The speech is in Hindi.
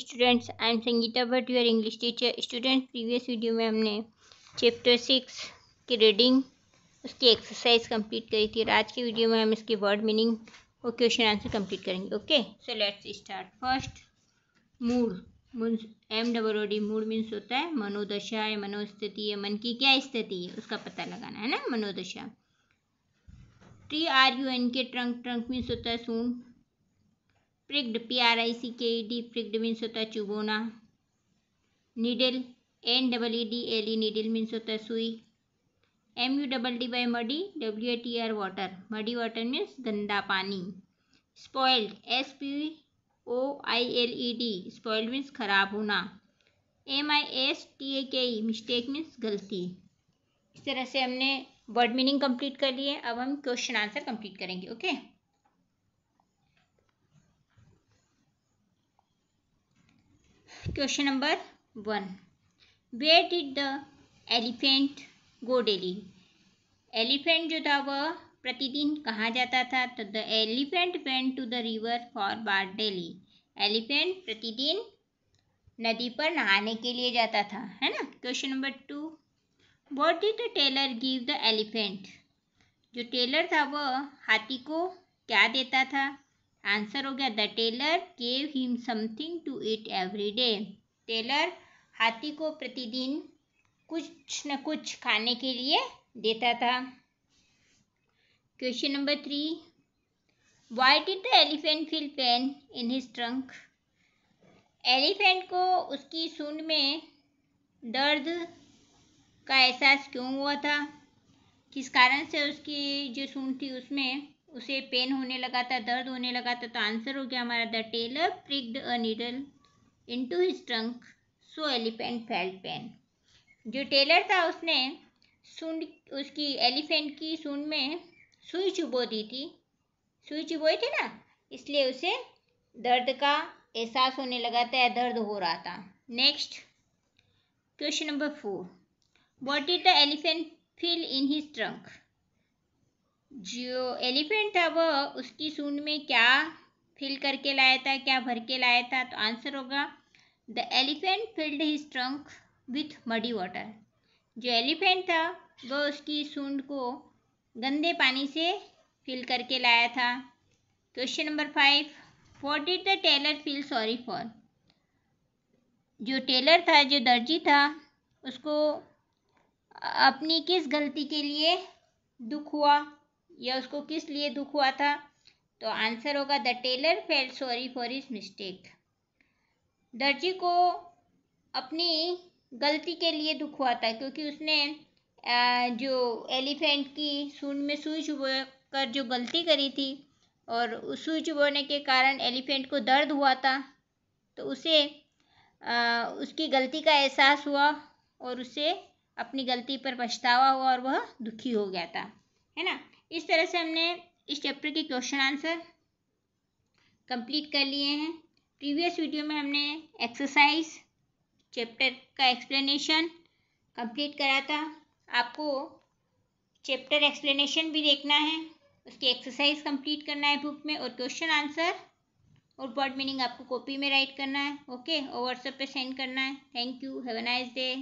Students I am Sangeeta Bhatt your English teacher students previous video में हमने चैप्टर सिक्स की रीडिंग उसकी एक्सरसाइज कंप्लीट करी थी और आज के वीडियो में हम इसकी वर्ड मीनिंग और क्वेश्चन आंसर कंप्लीट करेंगे okay so let's start first mood means M double O D mood means होता है मनोदशा है मनोस्थिति है मन की क्या स्थिति है उसका पता लगाना है ना मनोदशा T R U N K trunk trunk means होता है सून प्रिग्ड पी आर आई सी के ई डी प्रिग्ड मीन्स होता है चुबोना needle N double E D L E needle means होता है सुई M U double D Y muddy W A T R water muddy water means गंदा पानी spoiled S P O I L E D spoiled means खराब होना M I S T A K E mistake means गलती इस तरह से हमने वर्ड मीनिंग कंप्लीट कर लिए अब हम क्वेश्चन आंसर कंप्लीट करेंगे okay okay? Question number one where did the elephant go daily elephant जो था वह प्रतिदिन कहाँ जाता था तो the elephant went to the river for bath daily elephant प्रतिदिन नदी पर नहाने के लिए जाता था है ना question number two what did the tailor give the elephant जो टेलर था वह हाथी को क्या देता था आंसर हो गया the tailor gave him something to it every day tailor हाथी को प्रतिदिन कुछ न कुछ खाने के लिए देता था question number three why did the elephant feel pain in his trunk elephant को उसकी सूंड में दर्द का एहसास क्यों हुआ था किस कारण से उसकी जो सूंड थी उसमें उसे पेन होने लगा था दर्द होने लगा था तो आंसर हो गया हमारा the tailor pricked a needle into his trunk so elephant felt pain जो टेलर था उसने सूंड उसकी एलिफेंट की सूंड में सुई चुबो दी थी सुई चुबोई थी ना इसलिए उसे दर्द का एहसास होने लगा था या दर्द हो रहा था next question number four what is the elephant feel in his trunk जो एलिफेंट था वह उसकी सूंड में क्या फिल करके लाया था क्या भर के लाया था तो आंसर होगा the elephant filled he trunk with muddy water जो एलिफेंट था वह उसकी सूंड को गंदे पानी से फिल करके लाया था question number five what did the tailor feel sorry for जो टेलर था जो दर्जी था उसको अपनी किस गलती के लिए दुख हुआ या उसको किस लिए दुख हुआ था तो आंसर होगा the tailor fell sorry for his mistake दर्जी को अपनी गलती के लिए दुख हुआ था क्योंकि उसने जो एलिफेंट की सूंड में सुई चुबो कर जो गलती करी थी और उस सुई चुबोने के कारण एलिफेंट को दर्द हुआ था तो उसे उसकी गलती का एहसास हुआ और उसे अपनी गलती पर पछतावा हुआ और वह दुखी हो गया था है ना इस तरह से हमने इस चैप्टर के क्वेश्चन आंसर कंप्लीट कर लिए हैं प्रीवियस वीडियो में हमने एक्सरसाइज चैप्टर का एक्सप्लेनेशन कंप्लीट करा था आपको चैप्टर एक्सप्लेनेशन भी देखना है उसकी एक्सरसाइज कंप्लीट करना है बुक में और क्वेश्चन आंसर और वर्ड मीनिंग आपको कॉपी में राइट करना है ओके और व्हाट्सएप पे सेंड करना है thank you have a nice day